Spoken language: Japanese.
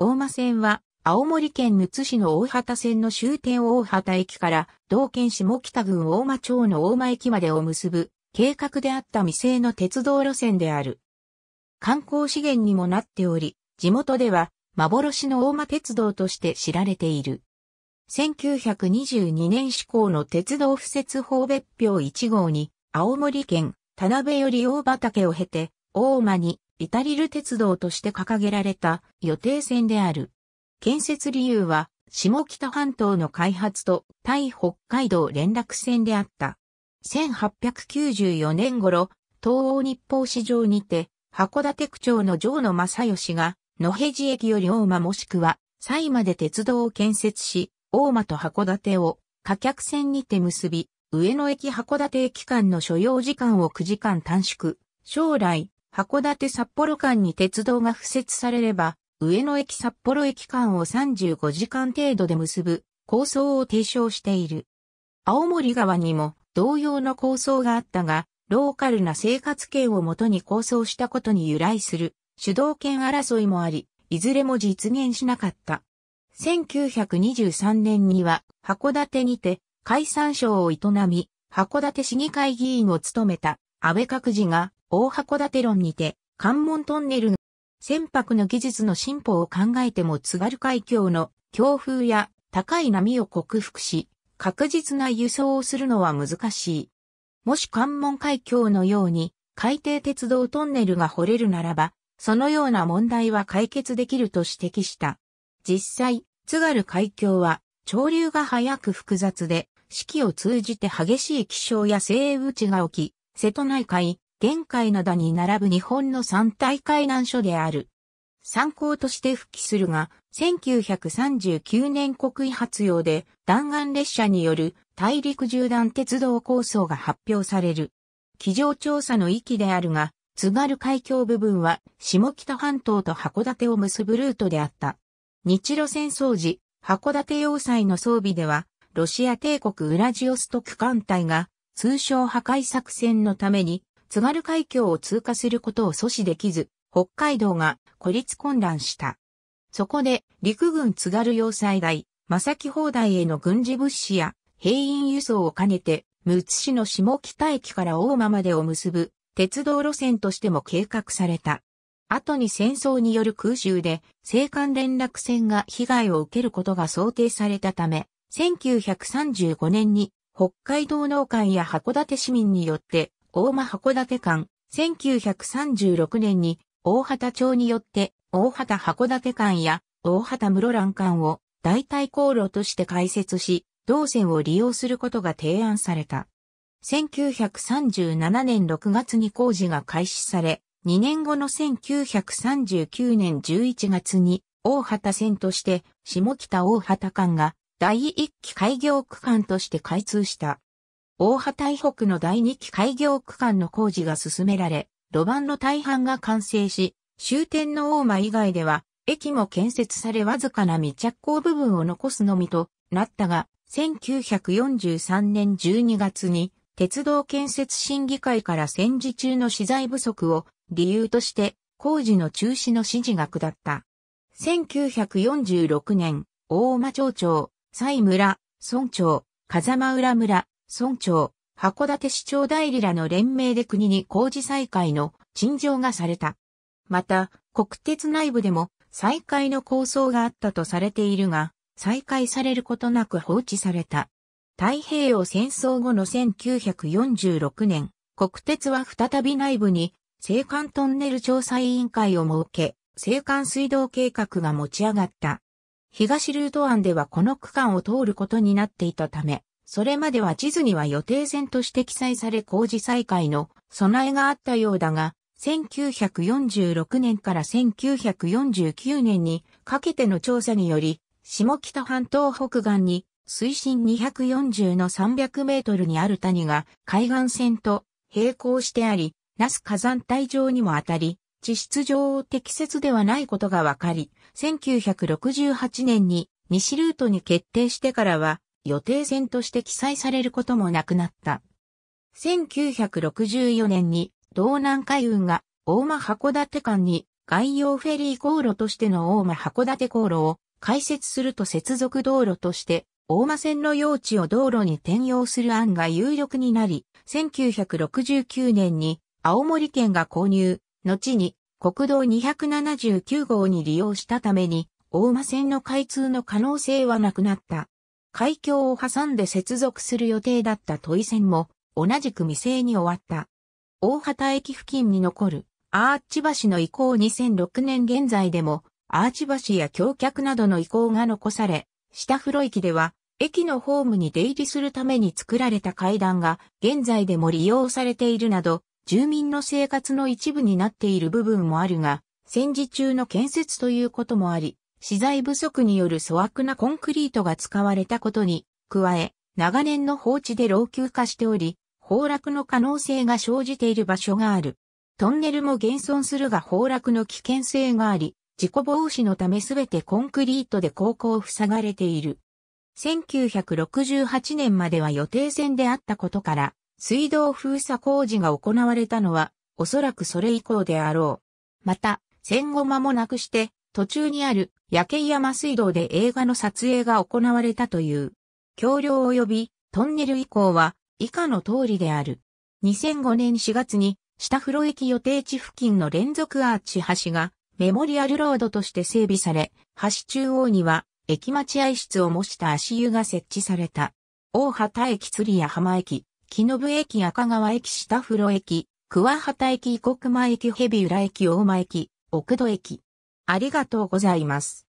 大間線は、青森県むつ市の大畑線の終点大畑駅から、道県下北郡大間町の大間駅までを結ぶ、計画であった未成の鉄道路線である。観光資源にもなっており、地元では、幻の大間鉄道として知られている。1922年施行の鉄道敷設法別表1号に、青森県、田辺より大畑を経て、大間にイタリル鉄道として掲げられた予定線である。建設理由は、下北半島の開発と対北海道連絡線であった。1894年頃、東欧日報市場にて、函館区長の城野正義が、野辺地駅より大間もしくは、西まで鉄道を建設し、大間と函館を貨客線にて結び、上野駅函館駅間の所要時間を9時間短縮。将来、函館札幌間に鉄道が付設されれば、上野駅札幌駅間を35時間程度で結ぶ構想を提唱している。青森川にも同様の構想があったが、ローカルな生活圏をもとに構想したことに由来する主導権争いもあり、いずれも実現しなかった。1923年には函館にて解散省を営み、函館市議会議員を務めた安倍角次が大函館論にて、関門トンネルの船舶の技術の進歩を考えても津軽海峡の強風や高い波を克服し、確実な輸送をするのは難しい。もし関門海峡のように海底鉄道トンネルが掘れるならば、そのような問題は解決できると指摘した。実際、津軽海峡は潮流が速く複雑で、四季を通じて激しい気象や鋭打ちが起き、瀬戸内海、玄海灘に並ぶ日本の三大海難所である。参考として復帰するが、1939年国威発用で弾丸列車による大陸縦断鉄道構想が発表される。機上調査の域であるが、津軽海峡部分は下北半島と函館を結ぶルートであった。日露戦争時、函館要塞の装備では、ロシア帝国ウラジオストク艦隊が通称破壊作戦のために津軽海峡を通過することを阻止できず、北海道が孤立混乱した。そこで、陸軍津軽要塞大、正木砲台への軍事物資や兵員輸送を兼ねて、むつ市の下北駅から大間までを結ぶ鉄道路線としても計画された。後に戦争による空襲で、青函連絡船が被害を受けることが想定されたため、1935年に北海道農会や函館市民によって大間函館間、1936年に大畑町によって大畑函館間や大畑室蘭間を代替航路として開設し、同線を利用することが提案された。1937年6月に工事が開始され、2年後の1939年11月に大畑線として下北大畑間が第1期開業区間として開通した。大波台北の第二期開業区間の工事が進められ、路盤の大半が完成し、終点の大間以外では、駅も建設されわずかな未着工部分を残すのみとなったが、1943年12月に、鉄道建設審議会から戦時中の資材不足を理由として工事の中止の指示が下った。1946年、大間町長、西村、村長、風間浦村、村長、函館市長代理らの連名で国に工事再開の陳情がされた。また、国鉄内部でも再開の構想があったとされているが、再開されることなく放置された。太平洋戦争後の1946年、国鉄は再び内部に青函トンネル調査委員会を設け、青函水道計画が持ち上がった。東ルート案ではこの区間を通ることになっていたため、それまでは地図には予定線として記載され工事再開の備えがあったようだが、1946年から1949年にかけての調査により、下北半島北岸に水深240の300メートルにある谷が海岸線と並行してあり、那須火山帯上にも当たり、地質上適切ではないことがわかり、1968年に西ルートに決定してからは予定線として記載されることもなくなった。1964年に道南海運が大間函館間に外洋フェリー航路としての大間函館航路を開設すると接続道路として大間線の用地を道路に転用する案が有力になり、1969年に青森県が購入、後に国道279号に利用したために、大間線の開通の可能性はなくなった。海峡を挟んで接続する予定だった都井線も同じく未成に終わった。大畑駅付近に残るアーチ橋の移行2006年現在でもアーチ橋や橋脚などの移行が残され、下風呂駅では駅のホームに出入りするために作られた階段が現在でも利用されているなど、住民の生活の一部になっている部分もあるが、戦時中の建設ということもあり、資材不足による粗悪なコンクリートが使われたことに、加え、長年の放置で老朽化しており、崩落の可能性が生じている場所がある。トンネルも現存するが崩落の危険性があり、事故防止のためすべてコンクリートで高校を塞がれている。1968年までは予定線であったことから、水道封鎖工事が行われたのは、おそらくそれ以降であろう。また、戦後間もなくして、途中にある焼山水道で映画の撮影が行われたという。橋梁及びトンネル以降は以下の通りである。2005年4月に下風呂駅予定地付近の連続アーチ橋がメモリアルロードとして整備され、橋中央には駅待合室を模した足湯が設置された。大畑駅釣屋浜駅、木延駅赤川駅下風呂駅、桑畑駅異国間駅蛇浦駅大間駅、奥戸駅。ありがとうございます。